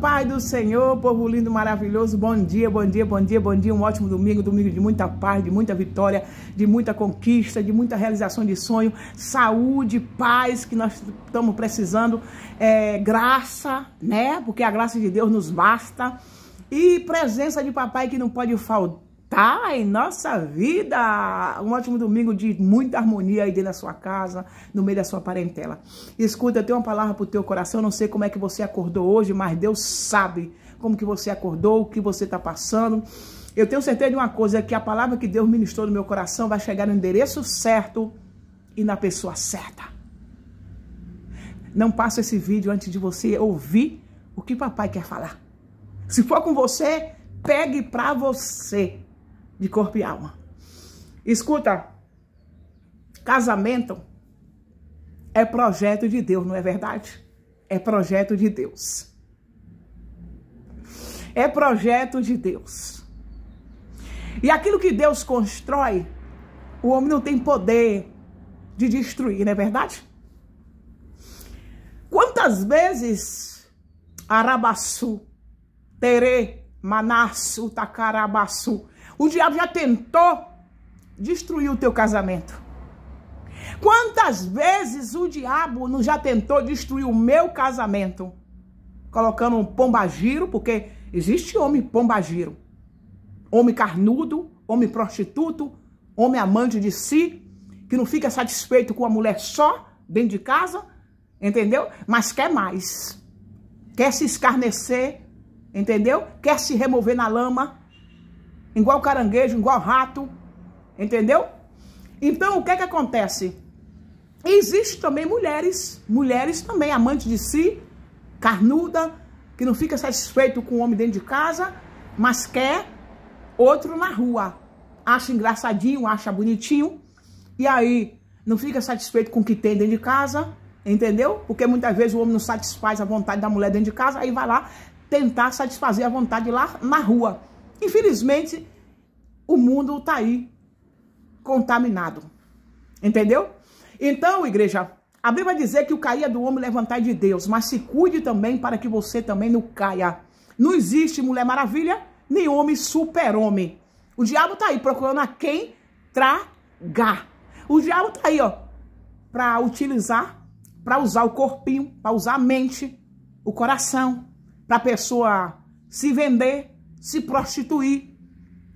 paz do Senhor, povo lindo, maravilhoso, bom dia, bom dia, bom dia, bom dia, um ótimo domingo, domingo de muita paz, de muita vitória, de muita conquista, de muita realização de sonho, saúde, paz que nós estamos precisando, é, graça, né? Porque a graça de Deus nos basta e presença de papai que não pode faltar Ai, nossa vida! Um ótimo domingo de muita harmonia aí dentro da sua casa, no meio da sua parentela. Escuta, eu tenho uma palavra pro teu coração, não sei como é que você acordou hoje, mas Deus sabe como que você acordou, o que você está passando. Eu tenho certeza de uma coisa, é que a palavra que Deus ministrou no meu coração vai chegar no endereço certo e na pessoa certa. Não passa esse vídeo antes de você ouvir o que papai quer falar. Se for com você, pegue para você de corpo e alma. Escuta, casamento é projeto de Deus, não é verdade? É projeto de Deus. É projeto de Deus. E aquilo que Deus constrói, o homem não tem poder de destruir, não é verdade? Quantas vezes Arabaçu, Tere, Manassu, Takarabaçu, o diabo já tentou destruir o teu casamento. Quantas vezes o diabo já tentou destruir o meu casamento? Colocando um pombagiro, porque existe homem pombagiro. Homem carnudo, homem prostituto, homem amante de si, que não fica satisfeito com a mulher só, dentro de casa, entendeu? Mas quer mais. Quer se escarnecer, entendeu? Quer se remover na lama, igual caranguejo, igual rato, entendeu? Então, o que é que acontece? Existem também mulheres, mulheres também amantes de si, carnuda, que não fica satisfeito com o homem dentro de casa, mas quer outro na rua. Acha engraçadinho, acha bonitinho, e aí não fica satisfeito com o que tem dentro de casa, entendeu? Porque muitas vezes o homem não satisfaz a vontade da mulher dentro de casa, aí vai lá tentar satisfazer a vontade lá na rua. Infelizmente, o mundo está aí contaminado. Entendeu? Então, igreja, a Bíblia dizer que o cair é do homem levantar de Deus, mas se cuide também para que você também não caia. Não existe mulher maravilha, nem homem super-homem. O diabo está aí procurando a quem tragar. O diabo está aí, ó, para utilizar, para usar o corpinho, para usar a mente, o coração, para a pessoa se vender, se prostituir.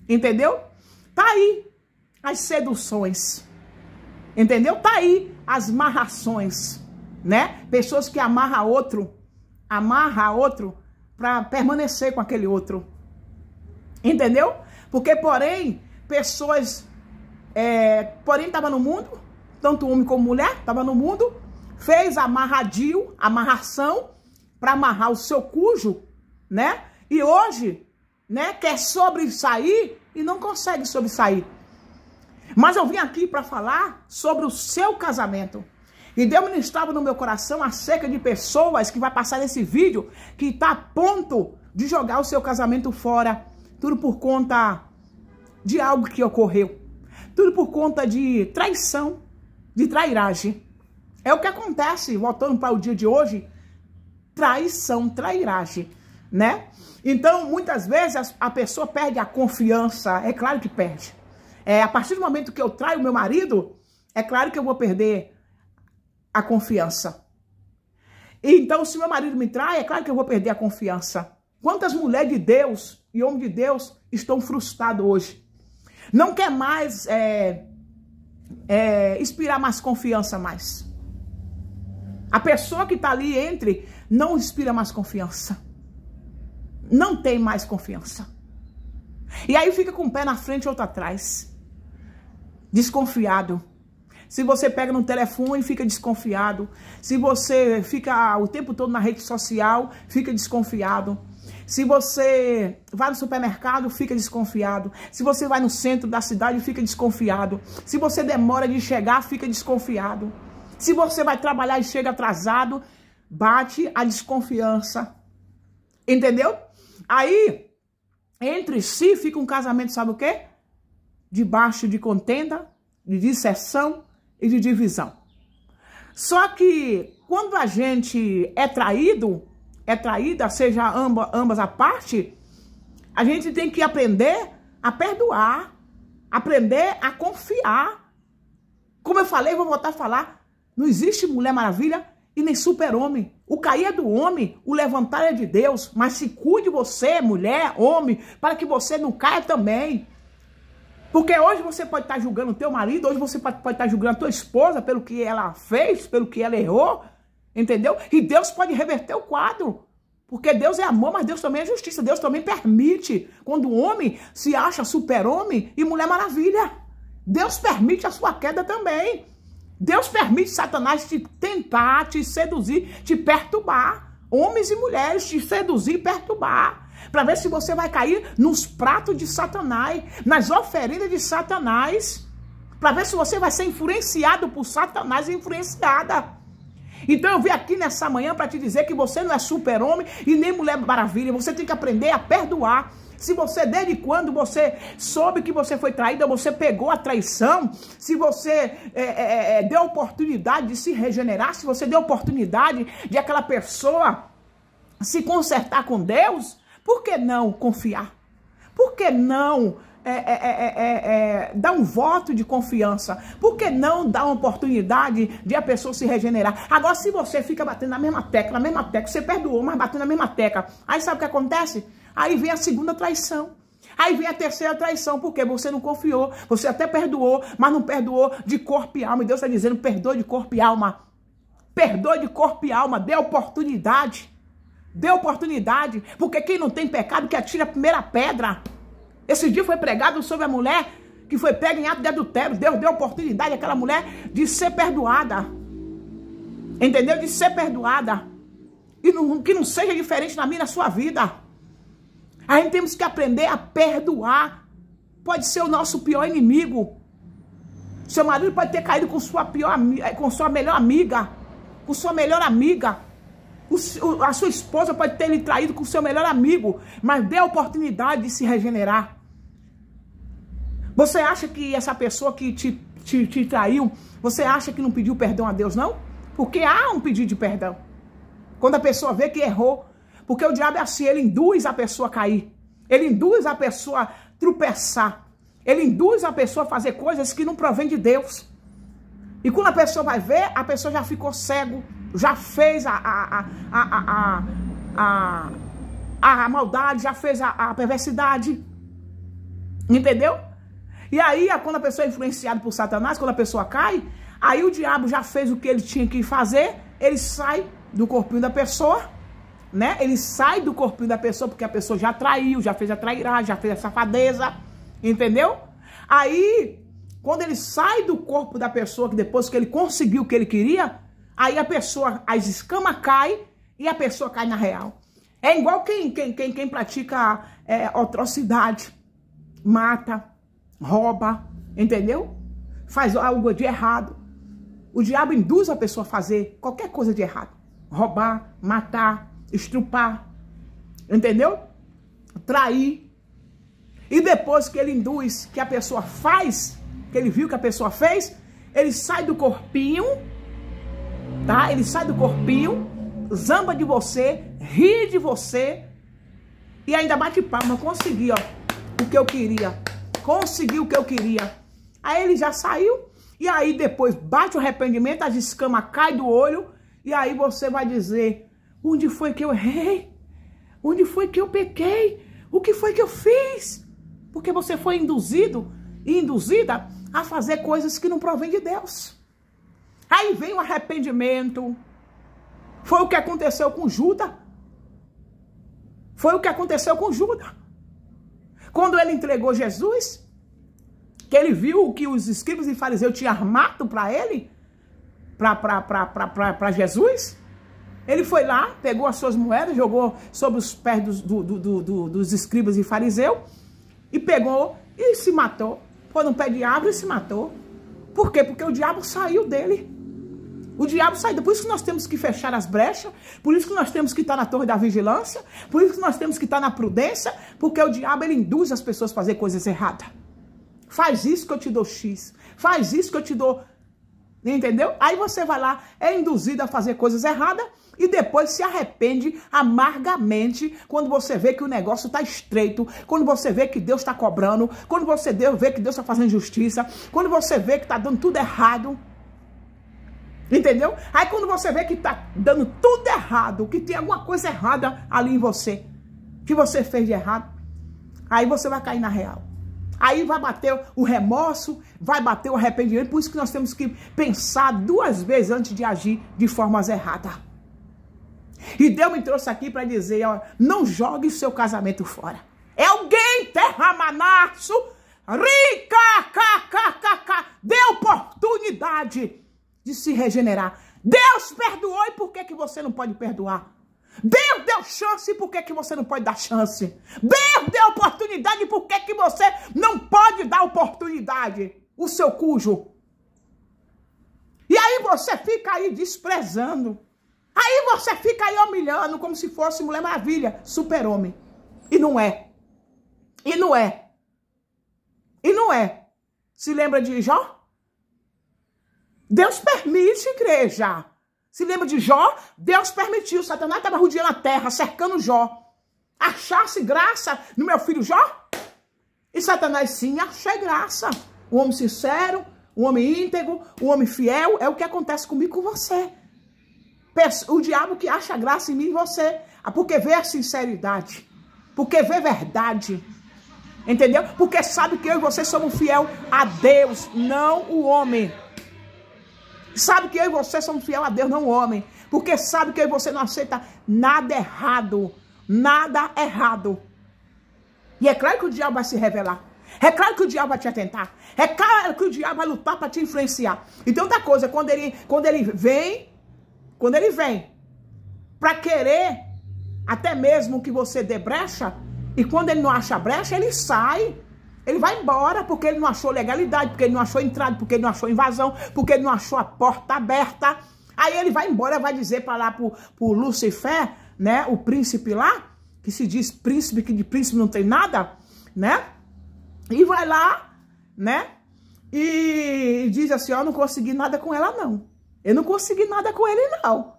Entendeu? Tá aí as seduções. Entendeu? Tá aí as marrações, né? Pessoas que amarra outro, amarra outro para permanecer com aquele outro. Entendeu? Porque, porém, pessoas, é, porém, estava no mundo, tanto homem como mulher, estava no mundo, fez amarradio, amarração, para amarrar o seu cujo, né? E hoje né, quer sobressair e não consegue sobressair. Mas eu vim aqui para falar sobre o seu casamento. E Deus ministrava no meu coração acerca de pessoas que vai passar nesse vídeo que está a ponto de jogar o seu casamento fora. Tudo por conta de algo que ocorreu. Tudo por conta de traição, de trairagem. É o que acontece, voltando para o dia de hoje, traição, trairagem né? Então, muitas vezes a pessoa perde a confiança, é claro que perde. É, a partir do momento que eu traio meu marido, é claro que eu vou perder a confiança. Então, se meu marido me trai, é claro que eu vou perder a confiança. Quantas mulheres de Deus e homens de Deus estão frustrados hoje? Não quer mais é, é, inspirar mais confiança mais. A pessoa que está ali entre não inspira mais confiança não tem mais confiança. E aí fica com um pé na frente e outro atrás. Desconfiado. Se você pega no telefone, fica desconfiado. Se você fica o tempo todo na rede social, fica desconfiado. Se você vai no supermercado, fica desconfiado. Se você vai no centro da cidade, fica desconfiado. Se você demora de chegar, fica desconfiado. Se você vai trabalhar e chega atrasado, bate a desconfiança. Entendeu? Aí, entre si, fica um casamento, sabe o quê? Debaixo de contenda, de dissessão e de divisão. Só que quando a gente é traído, é traída, seja ambas a parte, a gente tem que aprender a perdoar, aprender a confiar. Como eu falei, vou voltar a falar, não existe Mulher Maravilha e nem super-homem. O cair é do homem, o levantar é de Deus. Mas se cuide você, mulher, homem, para que você não caia também. Porque hoje você pode estar tá julgando o teu marido, hoje você pode estar tá julgando a tua esposa pelo que ela fez, pelo que ela errou, entendeu? E Deus pode reverter o quadro. Porque Deus é amor, mas Deus também é justiça. Deus também permite quando o homem se acha super-homem e mulher maravilha. Deus permite a sua queda também. Deus permite Satanás te tentar, te seduzir, te perturbar. Homens e mulheres te seduzir e perturbar. Para ver se você vai cair nos pratos de Satanás, nas oferendas de Satanás. Para ver se você vai ser influenciado por Satanás, influenciada. Então eu vim aqui nessa manhã para te dizer que você não é super-homem e nem mulher maravilha. Você tem que aprender a perdoar. Se você, desde quando você soube que você foi traída, você pegou a traição, se você é, é, é, é deu oportunidade de se regenerar, se você deu oportunidade de aquela pessoa se consertar com Deus, por que não confiar? Por que não é é é, é, é, é, dar um voto de confiança? Por que não dar uma oportunidade de a pessoa se regenerar? Agora, se você fica batendo na mesma tecla, na mesma tecla, você perdoou, mas batendo na mesma tecla, aí sabe o que acontece? Aí vem a segunda traição. Aí vem a terceira traição, porque você não confiou, você até perdoou, mas não perdoou de corpo e alma. E Deus está dizendo: perdoa de corpo e alma. Perdoa de corpo e alma, dê oportunidade. Dê oportunidade, porque quem não tem pecado que atira a primeira pedra. Esse dia foi pregado sobre a mulher que foi pega em ato de adultério. Deus deu oportunidade àquela mulher de ser perdoada. Entendeu? De ser perdoada. E não, que não seja diferente na minha na sua vida. A gente temos que aprender a perdoar. Pode ser o nosso pior inimigo. Seu marido pode ter caído com sua, pior, eh, com sua melhor amiga. Com sua melhor amiga. O, a sua esposa pode ter lhe traído com seu melhor amigo. Mas dê a oportunidade de se regenerar. Você acha que essa pessoa que te, te, te traiu, você acha que não pediu perdão a Deus, não? Porque há um pedido de perdão. Quando a pessoa vê que errou. Porque o diabo é assim, ele induz a pessoa a cair. Ele induz a pessoa a tropeçar. Ele induz a pessoa a fazer coisas que não provém de Deus. E quando a pessoa vai ver, a pessoa já ficou cego, já fez a, a, a, a, a, a, maldade, já fez a, a perversidade. Entendeu? E aí, é quando a pessoa é influenciada por Satanás, quando a pessoa cai, aí o diabo já fez o que ele tinha que fazer, ele sai do corpinho da pessoa, né? Ele sai do corpinho da pessoa porque a pessoa já traiu, já fez a trairá, já fez a safadeza, entendeu? Aí, quando ele sai do corpo da pessoa, que depois que ele conseguiu o que ele queria, aí a pessoa, as escamas caem e a pessoa cai na real. É igual quem, quem, quem, quem pratica é, atrocidade, mata, rouba, entendeu? Faz algo de errado. O diabo induz a pessoa a fazer qualquer coisa de errado. Roubar, matar, estrupar, entendeu? Trair. E depois que ele induz, que a pessoa faz, que ele viu que a pessoa fez, ele sai do corpinho, tá? Ele sai do corpinho, zamba de você, ri de você e ainda bate palma. Consegui, ó, o que eu queria consegui o que eu queria. Aí ele já saiu, e aí depois bate o arrependimento, as escamas caem do olho, e aí você vai dizer, onde foi que eu errei? Onde foi que eu pequei? O que foi que eu fiz? Porque você foi induzido e induzida a fazer coisas que não provém de Deus. Aí vem o arrependimento. Foi o que aconteceu com Judas. Foi o que aconteceu com Judas. Quando ele entregou Jesus, que ele viu que os escribas e fariseus tinham armado para ele, para Jesus, ele foi lá, pegou as suas moedas, jogou sobre os pés dos, do, do, do, dos escribas e fariseus, e pegou e se matou. Foi no pé de árvore e se matou. Por quê? Porque o diabo saiu dele. O diabo sai. Por isso que nós temos que fechar as brechas, por isso que nós temos que estar na torre da vigilância, por isso que nós temos que estar na prudência, porque o diabo ele induz as pessoas a fazer coisas erradas. Faz isso que eu te dou X, faz isso que eu te dou. Entendeu? Aí você vai lá, é induzido a fazer coisas erradas e depois se arrepende amargamente quando você vê que o negócio está estreito, quando você vê que Deus está cobrando, quando você vê que Deus está fazendo justiça, quando você vê que está dando tudo errado. Entendeu? Aí quando você vê que tá dando tudo errado, que tem alguma coisa errada ali em você, que você fez de errado, aí você vai cair na real. Aí vai bater o remorso, vai bater o arrependimento. Por isso que nós temos que pensar duas vezes antes de agir de formas erradas. E Deus me trouxe aqui para dizer, ó, não jogue o seu casamento fora. É alguém terra terramanaço, rica, ca, ca, ca, ca, dê oportunidade de se regenerar. Deus perdoou e por que, que você não pode perdoar? Deus deu chance e por que, que você não pode dar chance? Deus deu oportunidade e por que, que você não pode dar oportunidade? O seu cujo. E aí você fica aí desprezando. Aí você fica aí humilhando como se fosse Mulher Maravilha, super-homem. E não é. E não é. E não é. Se lembra de Jó? Deus permite, igreja. Se lembra de Jó? Deus permitiu. Satanás estava rodeando a terra, cercando Jó. Achasse graça no meu filho Jó? E Satanás, sim, achei graça. O homem sincero, o homem íntegro, o homem fiel, é o que acontece comigo com você. O diabo que acha graça em mim e você. Ah, Porque vê a sinceridade. Porque vê verdade. Entendeu? Porque sabe que eu e você somos fiel a Deus, não o homem. Sabe que eu e você somos fiel a Deus, não homem. Porque sabe que eu e você não aceita nada errado. Nada errado. E é claro que o diabo vai se revelar. É claro que o diabo vai te atentar. É claro que o diabo vai lutar para te influenciar. E então, tem outra coisa, quando ele, quando ele vem, quando ele vem para querer até mesmo que você dê brecha, e quando ele não acha brecha, ele sai ele vai embora porque ele não achou legalidade, porque ele não achou entrada, porque ele não achou invasão, porque ele não achou a porta aberta. Aí ele vai embora, vai dizer para lá pro, pro Lucifer, né, o príncipe lá, que se diz príncipe, que de príncipe não tem nada, né? E vai lá, né? E diz assim, ó, não consegui nada com ela não. Eu não consegui nada com ele não.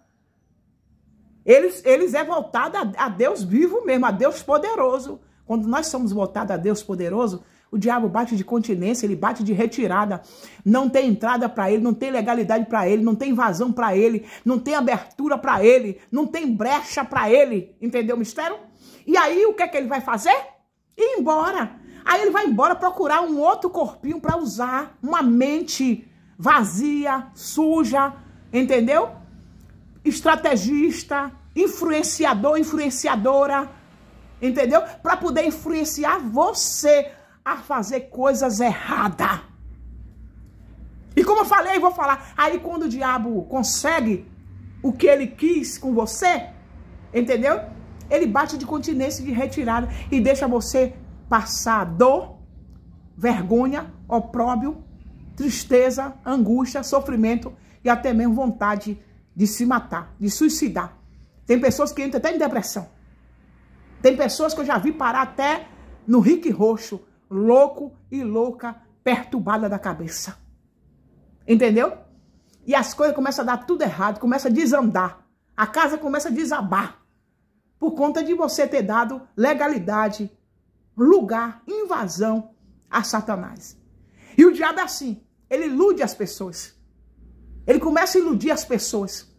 Eles, eles é voltado a, a Deus vivo mesmo, a Deus poderoso. Quando nós somos voltados a Deus poderoso, o diabo bate de continência, ele bate de retirada. Não tem entrada para ele, não tem legalidade para ele, não tem vazão para ele, não tem abertura para ele, não tem brecha para ele. Entendeu o mistério? E aí o que é que ele vai fazer? Ir embora. Aí ele vai embora procurar um outro corpinho para usar, uma mente vazia, suja, entendeu? Estrategista, influenciador, influenciadora, entendeu? Para poder influenciar você a fazer coisas erradas. E como eu falei, vou falar, aí quando o diabo consegue o que ele quis com você, entendeu? Ele bate de continência de retirada e deixa você passar dor, vergonha, opróbio, tristeza, angústia, sofrimento e até mesmo vontade de se matar, de suicidar. Tem pessoas que entram até em depressão. Tem pessoas que eu já vi parar até no rique roxo louco e louca, perturbada da cabeça. Entendeu? E as coisas começam a dar tudo errado, começa a desandar. A casa começa a desabar. Por conta de você ter dado legalidade, lugar, invasão a Satanás. E o diabo é assim, ele ilude as pessoas. Ele começa a iludir as pessoas.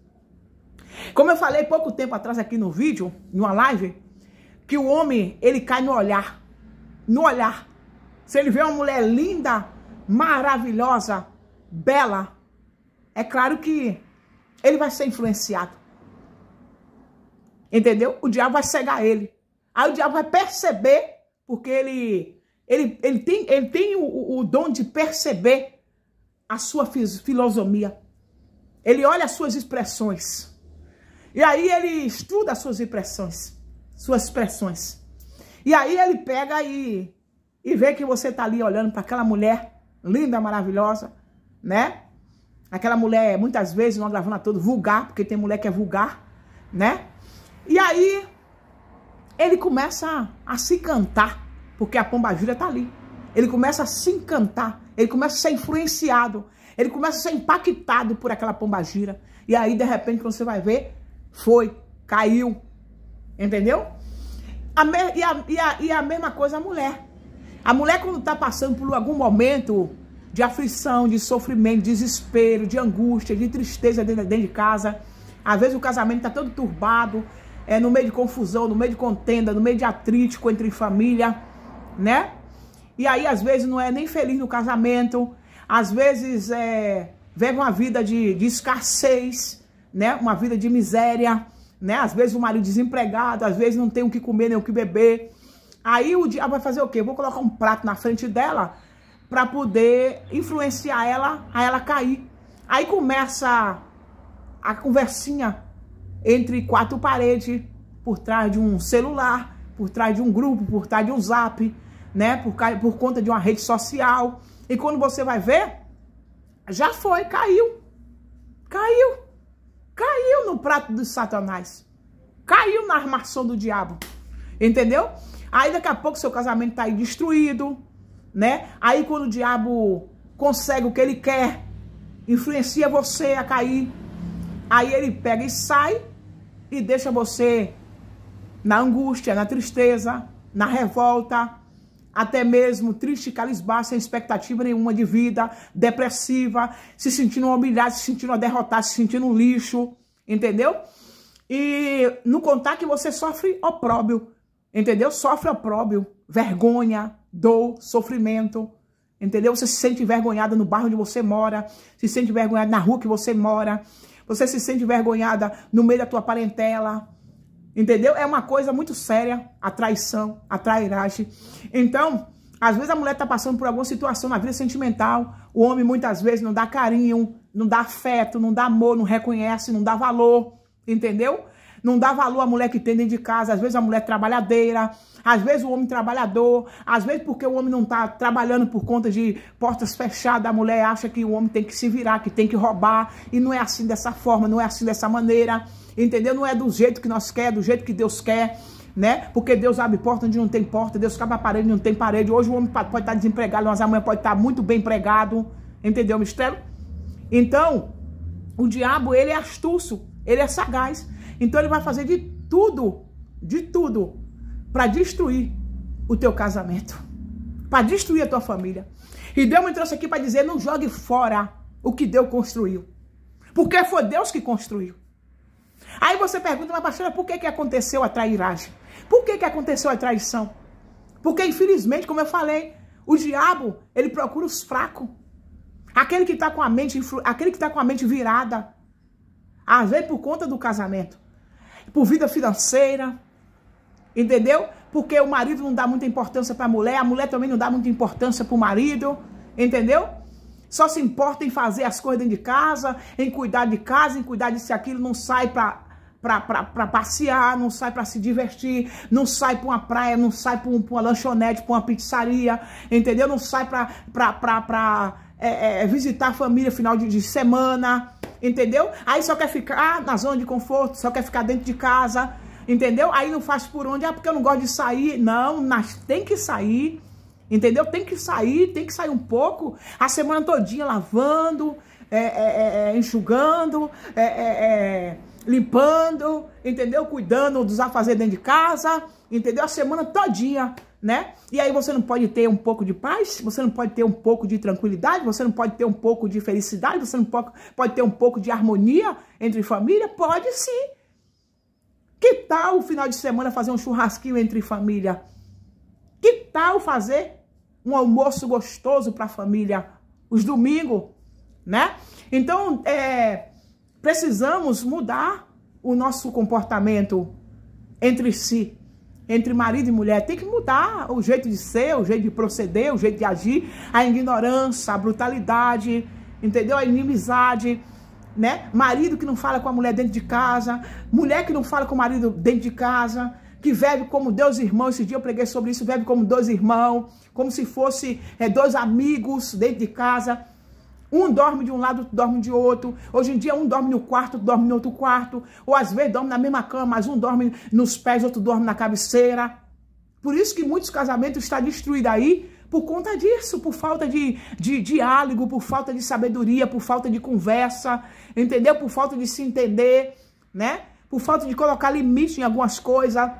Como eu falei pouco tempo atrás aqui no vídeo, numa live, que o homem, ele cai no olhar. No olhar. Se ele vê uma mulher linda, maravilhosa, bela, é claro que ele vai ser influenciado. Entendeu? O diabo vai cegar ele. Aí o diabo vai perceber, porque ele, ele, ele tem, ele tem o, o dom de perceber a sua filosofia. Ele olha as suas expressões. E aí ele estuda as suas impressões, suas expressões. E aí ele pega e e vê que você tá ali olhando para aquela mulher linda, maravilhosa, né? Aquela mulher, muitas vezes, não gravando a todo, vulgar, porque tem mulher que é vulgar, né? E aí, ele começa a, a se encantar, porque a pomba gira tá ali. Ele começa a se encantar, ele começa a ser influenciado, ele começa a ser impactado por aquela pomba gira. E aí, de repente, quando você vai ver, foi, caiu, entendeu? A me, e, a, e, a, e a mesma coisa a mulher. A mulher quando está passando por algum momento de aflição, de sofrimento, de desespero, de angústia, de tristeza dentro, dentro de casa, às vezes o casamento está todo turbado, é no meio de confusão, no meio de contenda, no meio de atrítico entre família, né? E aí às vezes não é nem feliz no casamento, às vezes é, vive uma vida de, de escassez, né? Uma vida de miséria, né? Às vezes o marido desempregado, às vezes não tem o que comer nem o que beber, Aí o diabo vai fazer o quê? vou colocar um prato na frente dela para poder influenciar ela a ela cair. Aí começa a conversinha entre quatro paredes, por trás de um celular, por trás de um grupo, por trás de um zap, né? Por, por conta de uma rede social. E quando você vai ver, já foi, caiu. Caiu. Caiu no prato dos Satanás. Caiu na armação do diabo. Entendeu? Aí daqui a pouco seu casamento tá aí destruído, né? Aí quando o diabo consegue o que ele quer, influencia você a cair. Aí ele pega e sai e deixa você na angústia, na tristeza, na revolta, até mesmo triste, calisbaço, sem expectativa nenhuma de vida, depressiva, se sentindo humilhado, se sentindo derrotado, se sentindo lixo, entendeu? E no contar que você sofre opróbio, entendeu? Sofre opróbrio, vergonha, dor, sofrimento, entendeu? Você se sente envergonhada no bairro onde você mora, se sente envergonhada na rua que você mora, você se sente envergonhada no meio da tua parentela, entendeu? É uma coisa muito séria, a traição, a trairagem. Então, às vezes a mulher está passando por alguma situação na vida sentimental, o homem muitas vezes não dá carinho, não dá afeto, não dá amor, não reconhece, não dá valor, entendeu? não dá valor à mulher que tem dentro de casa, às vezes a mulher é trabalhadeira, às vezes o homem trabalhador, às vezes porque o homem não está trabalhando por conta de portas fechadas, a mulher acha que o homem tem que se virar, que tem que roubar, e não é assim dessa forma, não é assim dessa maneira, entendeu? Não é do jeito que nós quer, é do jeito que Deus quer, né? Porque Deus abre porta onde não tem porta, Deus abre a parede onde não tem parede. Hoje o homem pode estar tá desempregado, mas amanhã pode estar tá muito bem empregado, entendeu, mistério? Então, o diabo, ele é astúcio, ele é sagaz. Então ele vai fazer de tudo, de tudo, para destruir o teu casamento, para destruir a tua família. E Deus me trouxe aqui para dizer: não jogue fora o que Deus construiu, porque foi Deus que construiu. Aí você pergunta, mas pastora, por que, que aconteceu a trairagem? Por que, que aconteceu a traição? Porque, infelizmente, como eu falei, o diabo, ele procura os fracos. Aquele que está com a mente, aquele que tá com a mente virada. Às vezes por conta do casamento por vida financeira. Entendeu? Porque o marido não dá muita importância para a mulher, a mulher também não dá muita importância para o marido. Entendeu? Só se importa em fazer as coisas dentro de casa, em cuidar de casa, em cuidar disso e aquilo, não sai para para passear, não sai para se divertir, não sai para uma praia, não sai para um, uma lanchonete, para uma pizzaria, entendeu? Não sai para é, é, visitar a família final de, de semana, entendeu? Aí só quer ficar na zona de conforto, só quer ficar dentro de casa, entendeu? Aí não faz por onde, ah, porque eu não gosto de sair. Não, mas tem que sair, entendeu? Tem que sair, tem que sair um pouco, a semana todinha lavando, é, é, é, é enxugando, é, é, limpando, entendeu? Cuidando dos afazeres dentro de casa, entendeu? A semana todinha né? E aí você não pode ter um pouco de paz, você não pode ter um pouco de tranquilidade, você não pode ter um pouco de felicidade, você não pode, pode ter um pouco de harmonia entre família? Pode sim. Que tal o final de semana fazer um churrasquinho entre família? Que tal fazer um almoço gostoso para a família? Os domingos, né? Então, é, precisamos mudar o nosso comportamento entre si, entre marido e mulher. Tem que mudar o jeito de ser, o jeito de proceder, o jeito de agir, a ignorância, a brutalidade, entendeu? A inimizade, né? Marido que não fala com a mulher dentro de casa, mulher que não fala com o marido dentro de casa, que vive como dois irmãos. Esse dia eu preguei sobre isso, vive como dois irmãos, como se fosse é, dois amigos dentro de casa. Um dorme de um lado, outro dorme de outro. Hoje em dia, um dorme no quarto, outro dorme no outro quarto. Ou às vezes dorme na mesma cama, mas um dorme nos pés, outro dorme na cabeceira. Por isso que muitos casamentos estão destruídos aí por conta disso, por falta de, de diálogo, por falta de sabedoria, por falta de conversa, entendeu? Por falta de se entender, né? Por falta de colocar limite em algumas coisas.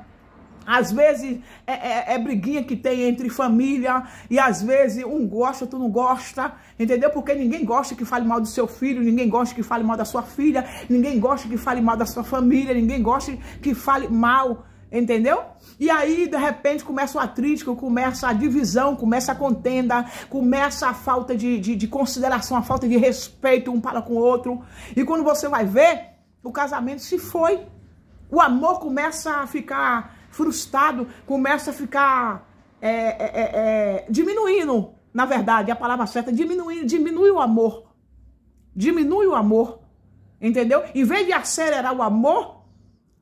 Às vezes é, é, é, briguinha que tem entre família e às vezes um gosta, tu não gosta, entendeu? Porque ninguém gosta que fale mal do seu filho, ninguém gosta que fale mal da sua filha, ninguém gosta que fale mal da sua família, ninguém gosta que fale mal, entendeu? E aí, de repente, começa o atrítico, começa a divisão, começa a contenda, começa a falta de, de, de consideração, a falta de respeito um para com o outro. E quando você vai ver, o casamento se foi. O amor começa a ficar frustrado, começa a ficar é, é, é, é, diminuindo, na verdade, a palavra certa, diminuindo, diminui o amor. Diminui o amor. Entendeu? Em vez de acelerar o amor,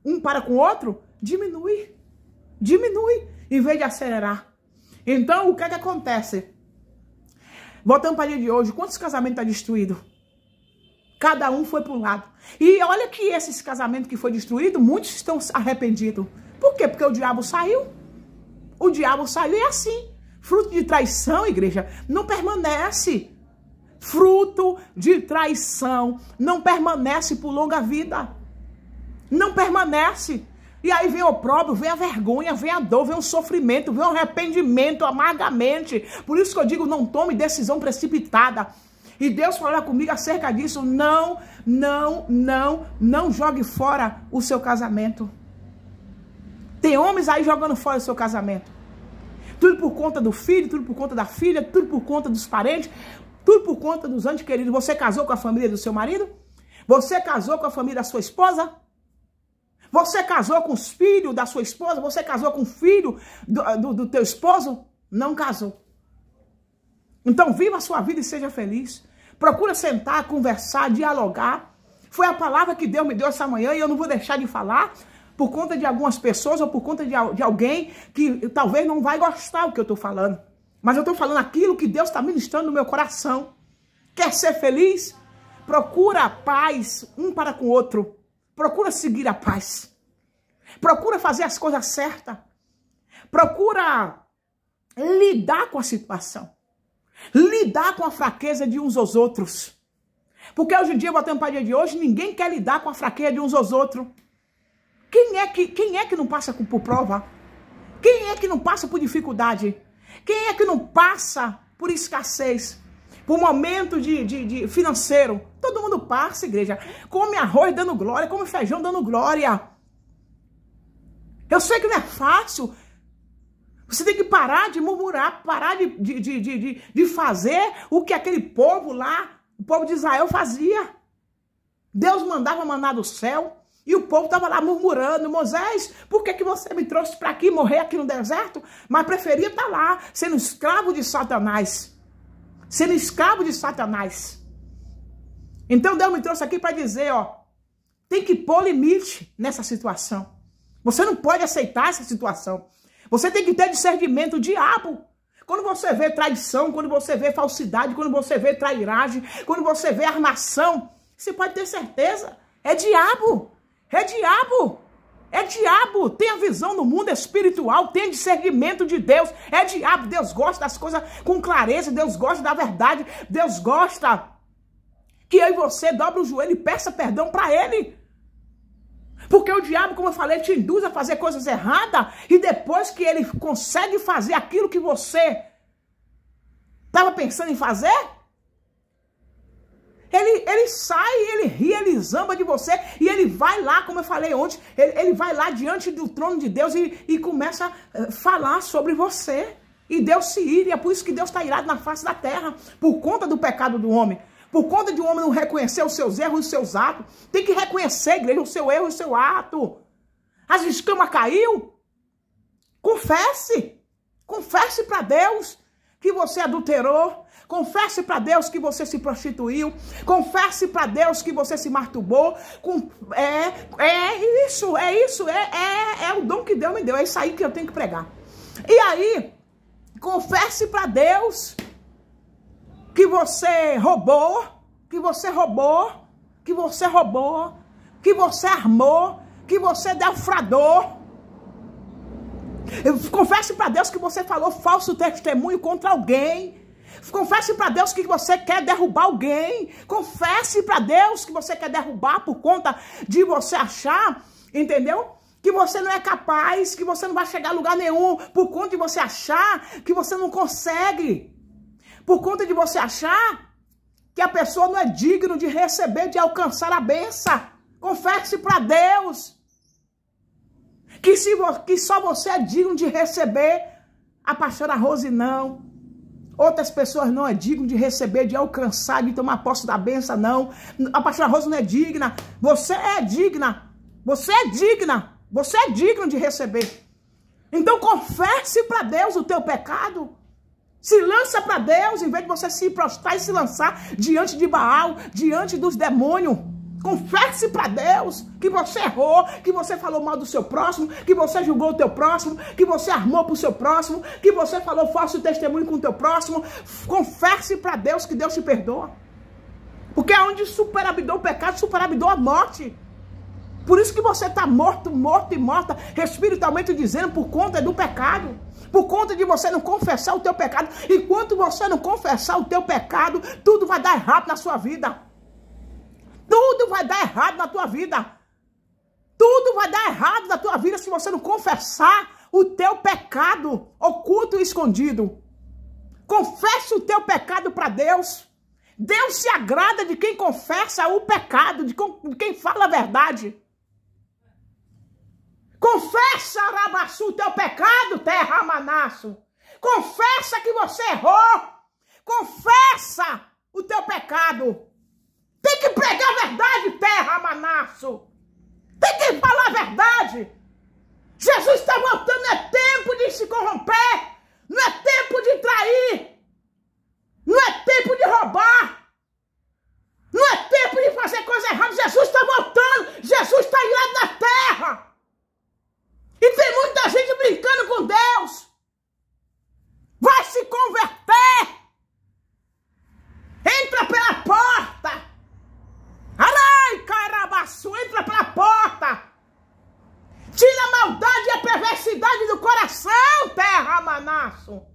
um para com o outro, diminui. Diminui, em vez de acelerar. Então, o que é que acontece? Voltando para o dia de hoje, quantos casamentos está destruído? Cada um foi para um lado. E olha que esses casamentos que foi destruído, muitos estão arrependidos. Por quê? Porque o diabo saiu. O diabo saiu e é assim. Fruto de traição, igreja, não permanece. Fruto de traição não permanece por longa vida. Não permanece. E aí vem o próprio, vem a vergonha, vem a dor, vem o sofrimento, vem o arrependimento amargamente. Por isso que eu digo, não tome decisão precipitada. E Deus falou comigo acerca disso, não, não, não, não jogue fora o seu casamento. Tem homens aí jogando fora o seu casamento. Tudo por conta do filho, tudo por conta da filha, tudo por conta dos parentes, tudo por conta dos antes queridos. Você casou com a família do seu marido? Você casou com a família da sua esposa? Você casou com os filhos da sua esposa? Você casou com o filho do, ah, do, do teu esposo? Não casou. Então viva a sua vida e seja feliz. Procura sentar, conversar, dialogar. Foi a palavra que Deus me deu essa manhã e eu não vou deixar de falar, por conta de algumas pessoas ou por conta de, de alguém que talvez não vai gostar do que eu estou falando. Mas eu estou falando aquilo que Deus está ministrando no meu coração. Quer ser feliz? Procura a paz um para com o outro. Procura seguir a paz. Procura fazer as coisas certas. Procura lidar com a situação. Lidar com a fraqueza de uns aos outros. Porque hoje em dia, batendo para dia de hoje, ninguém quer lidar com a fraqueza de uns aos outros. Quem é que, quem é que não passa por prova? Quem é que não passa por dificuldade? Quem é que não passa por escassez? Por momento de, de, de financeiro? Todo mundo passa, igreja. Come arroz dando glória, come feijão dando glória. Eu sei que não é fácil, você tem que parar de murmurar, parar de, de, de, de, de fazer o que aquele povo lá, o povo de Israel fazia. Deus mandava mandar do céu, e o povo estava lá murmurando, Moisés, por que, que você me trouxe para aqui morrer aqui no deserto? Mas preferia estar tá lá, sendo escravo de Satanás. Sendo escravo de Satanás. Então Deus me trouxe aqui para dizer, ó, tem que pôr limite nessa situação. Você não pode aceitar essa situação. Você tem que ter discernimento, o diabo. Quando você vê tradição, quando você vê falsidade, quando você vê trairagem, quando você vê armação, você pode ter certeza, é diabo. É diabo! É diabo! Tem a visão no mundo espiritual, tem discernimento de Deus. É diabo! Deus gosta das coisas com clareza, Deus gosta da verdade, Deus gosta que eu e você dobre o joelho e peça perdão para Ele. Porque o diabo, como eu falei, te induz a fazer coisas erradas e depois que ele consegue fazer aquilo que você estava pensando em fazer, ele, ele sai, ele ri, ele zamba de você e ele vai lá, como eu falei ontem, ele, ele vai lá diante do trono de Deus e, e começa a eh, falar sobre você. E Deus se ira, é por isso que Deus está irado na face da terra, por conta do pecado do homem. Por conta de um homem não reconhecer os seus erros e os seus atos. Tem que reconhecer, igreja, o seu erro e o seu ato. As escamas caiu. Confesse. Confesse para Deus que você adulterou, Confesse para Deus que você se prostituiu. Confesse para Deus que você se masturbou. Com, é, é isso, é isso, é, é, é o dom que Deus me deu. É isso aí que eu tenho que pregar. E aí, confesse para Deus que você roubou, que você roubou, que você roubou, que você armou, que você defraudou. Confesse para Deus que você falou falso testemunho contra alguém. Confesse para Deus que você quer derrubar alguém. Confesse para Deus que você quer derrubar por conta de você achar, entendeu? que você não é capaz, que você não vai chegar a lugar nenhum, por conta de você achar que você não consegue, por conta de você achar que a pessoa não é digna de receber, de alcançar a benção. Confesse para Deus que, se, que só você é digno de receber. A pastora Rose não. Outras pessoas não é digno de receber, de alcançar, de tomar posse da benção, não. A pastora Rosa não é digna. Você é digna. Você é digna. Você é digno de receber. Então confesse para Deus o teu pecado. Se lança para Deus, em vez de você se prostrar e se lançar diante de Baal, diante dos demônios. Confesse para Deus que você errou, que você falou mal do seu próximo, que você julgou o teu próximo, que você armou para o seu próximo, que você falou falso testemunho com o teu próximo. Confesse para Deus que Deus te perdoa. Porque é onde superabidou o pecado, superabidou a morte. Por isso que você está morto, morto e morta, espiritualmente dizendo, por conta do pecado. Por conta de você não confessar o teu pecado. Enquanto você não confessar o teu pecado, tudo vai dar errado na sua vida vai dar errado na tua vida. Tudo vai dar errado na tua vida se você não confessar o teu pecado oculto e escondido. Confessa o teu pecado para Deus. Deus se agrada de quem confessa o pecado, de quem fala a verdade. Confessa, Arabaçu, o teu pecado, terra Manasso. Confessa que você errou. Confessa o teu pecado. Tem que pregar a verdade, terra, Manasso. Tem que falar a verdade. Jesus está voltando, é tempo de se corromper. Não é tempo de trair. Não é tempo de roubar. Não é tempo de fazer coisa errada. Jesus está voltando. Jesus está irado na terra. E tem muita gente brincando com Deus. Vai se converter. espaço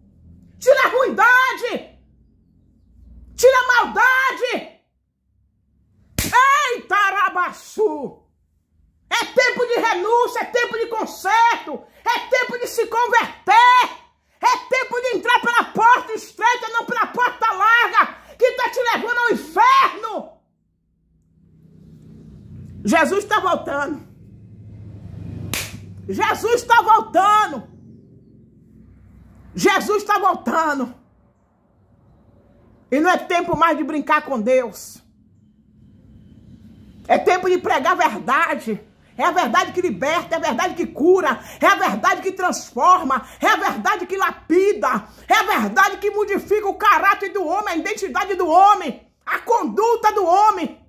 voltando. E não é tempo mais de brincar com Deus. É tempo de pregar a verdade. É a verdade que liberta, é a verdade que cura, é a verdade que transforma, é a verdade que lapida, é a verdade que modifica o caráter do homem, a identidade do homem, a conduta do homem.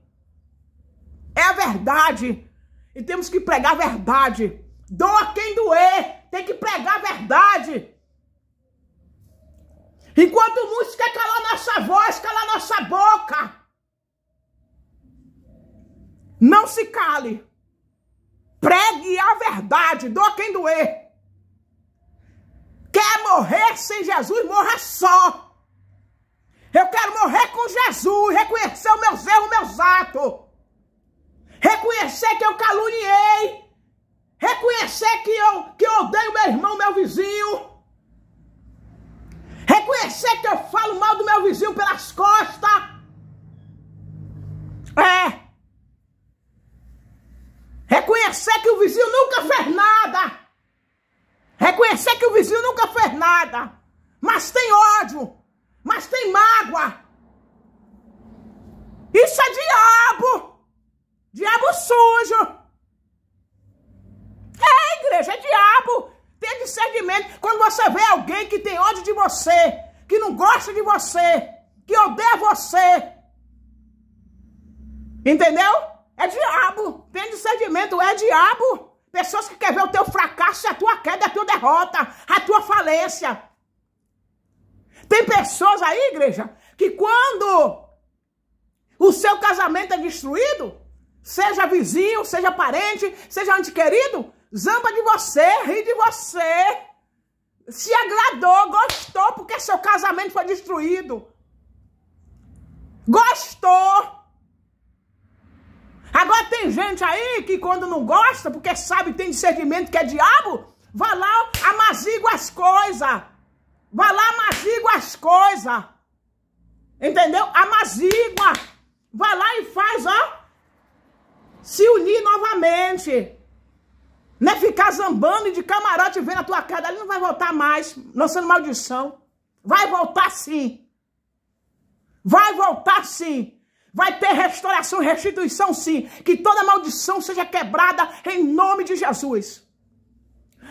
É a verdade. E temos que pregar a verdade. Doa quem doer, tem que pregar a verdade. Enquanto o mundo quer calar nossa voz, calar nossa boca. Não se cale. Pregue a verdade, doa quem doer. Quer morrer sem Jesus? Morra só. Eu quero morrer com Jesus, reconhecer os meus erros, meus atos. Reconhecer que eu caluniei. Reconhecer que eu, que eu odeio meu irmão, meu vizinho. Reconhecer que eu falo mal do meu vizinho pelas costas. É. Reconhecer que o vizinho nunca fez nada. Reconhecer que o vizinho nunca fez nada. Mas tem ódio. Mas tem mágoa. Isso é diabo. Diabo sujo. É, igreja, é diabo discernimento. Quando você vê alguém que tem ódio de você, que não gosta de você, que odeia você. Entendeu? É diabo. Tem discernimento, é diabo. Pessoas que querem ver o teu fracasso, a tua queda, a tua derrota, a tua falência. Tem pessoas aí, igreja, que quando o seu casamento é destruído, seja vizinho, seja parente, seja ante querido, Zamba de você, ri de você. Se agradou, gostou, porque seu casamento foi destruído. Gostou. Agora tem gente aí que quando não gosta, porque sabe, tem discernimento que é diabo, vai lá, amazigua as coisas. Vai lá, amazigua as coisas. Entendeu? Amazigua. Vai lá e faz, ó. Se unir novamente. Não né? ficar zambando e de camarote vendo a tua cara. ali não vai voltar mais, lançando maldição. Vai voltar sim. Vai voltar sim. Vai ter restauração, restituição sim. Que toda maldição seja quebrada em nome de Jesus.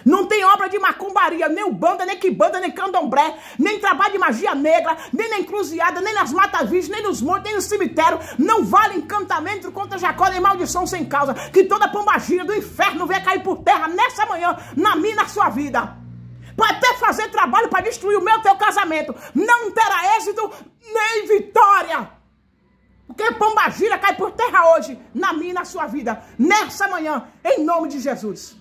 Não tem obra de macumbaria, nem Ubanda, nem Quibanda, nem Candomblé, nem trabalho de magia negra, nem na encruzilhada, nem nas matas virgens, nem nos montes, nem no cemitério. Não vale encantamento contra Jacó, nem maldição sem causa. Que toda pombagira do inferno venha cair por terra nessa manhã, na minha e na sua vida. Para até fazer trabalho para destruir o meu teu casamento. Não terá êxito nem vitória. Porque pombagira cai por terra hoje, na minha e na sua vida. Nessa manhã, em nome de Jesus.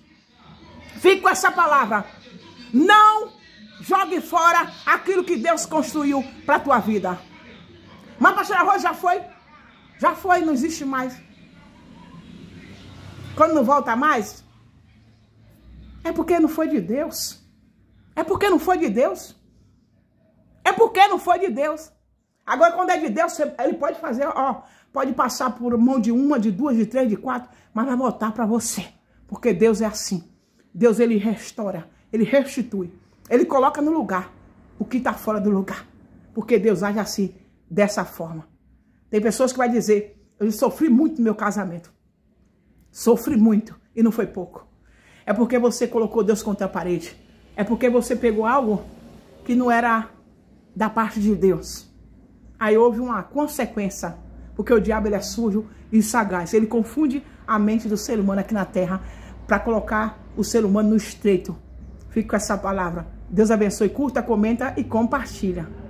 Fique com essa palavra. Não jogue fora aquilo que Deus construiu para a tua vida. Mas, pastora Rosa, já foi? Já foi, não existe mais. Quando não volta mais, é porque não foi de Deus. É porque não foi de Deus. É porque não foi de Deus. Agora, quando é de Deus, ele pode fazer, ó, pode passar por mão de uma, de duas, de três, de quatro, mas vai voltar para você. Porque Deus é assim. Deus ele restaura, ele restitui, ele coloca no lugar o que está fora do lugar. Porque Deus age assim, dessa forma. Tem pessoas que vai dizer, eu sofri muito no meu casamento. Sofri muito e não foi pouco. É porque você colocou Deus contra a parede. É porque você pegou algo que não era da parte de Deus. Aí houve uma consequência, porque o diabo ele é sujo e sagaz. Ele confunde a mente do ser humano aqui na terra para colocar o ser humano no estreito. Fico com essa palavra. Deus abençoe, curta, comenta e compartilha.